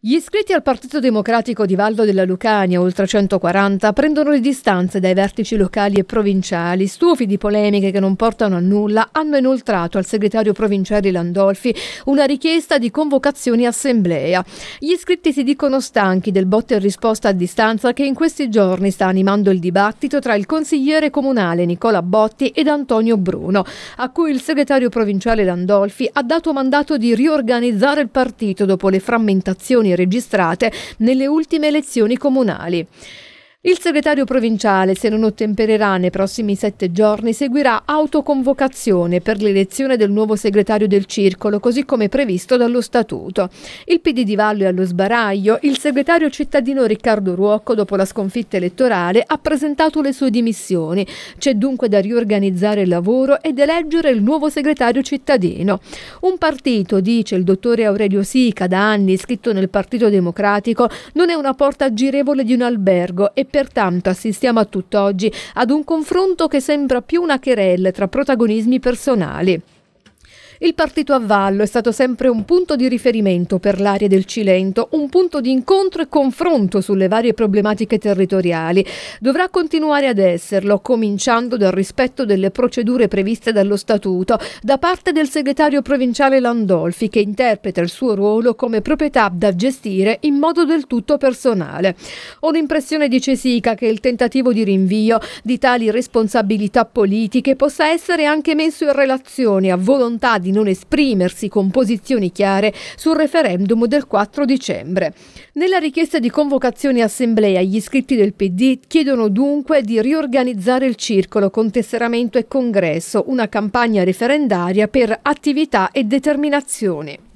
Gli iscritti al Partito Democratico di Valdo della Lucania, oltre 140, prendono le distanze dai vertici locali e provinciali. Stufi di polemiche che non portano a nulla, hanno inoltrato al segretario provinciale Landolfi una richiesta di convocazione assemblea. Gli iscritti si dicono stanchi del botte e risposta a distanza che in questi giorni sta animando il dibattito tra il consigliere comunale Nicola Botti ed Antonio Bruno, a cui il segretario provinciale Landolfi ha dato mandato di riorganizzare il partito dopo le frammentazioni registrate nelle ultime elezioni comunali. Il segretario provinciale, se non ottempererà nei prossimi sette giorni, seguirà autoconvocazione per l'elezione del nuovo segretario del circolo, così come previsto dallo statuto. Il PD di Vallo è allo sbaraglio. Il segretario cittadino Riccardo Ruocco, dopo la sconfitta elettorale, ha presentato le sue dimissioni. C'è dunque da riorganizzare il lavoro ed eleggere il nuovo segretario cittadino. Un partito, dice il dottore Aurelio Sica, da anni iscritto nel Partito Democratico, non è una porta girevole di un albergo e pertanto assistiamo a tutt'oggi ad un confronto che sembra più una querelle tra protagonismi personali. Il partito a Vallo è stato sempre un punto di riferimento per l'area del Cilento, un punto di incontro e confronto sulle varie problematiche territoriali. Dovrà continuare ad esserlo, cominciando dal rispetto delle procedure previste dallo Statuto da parte del segretario provinciale Landolfi, che interpreta il suo ruolo come proprietà da gestire in modo del tutto personale. Ho l'impressione dice Sica, che il tentativo di rinvio di tali responsabilità politiche possa essere anche messo in relazione a volontà di di non esprimersi con posizioni chiare sul referendum del 4 dicembre. Nella richiesta di convocazione assemblea gli iscritti del PD chiedono dunque di riorganizzare il circolo con tesseramento e congresso, una campagna referendaria per attività e determinazione.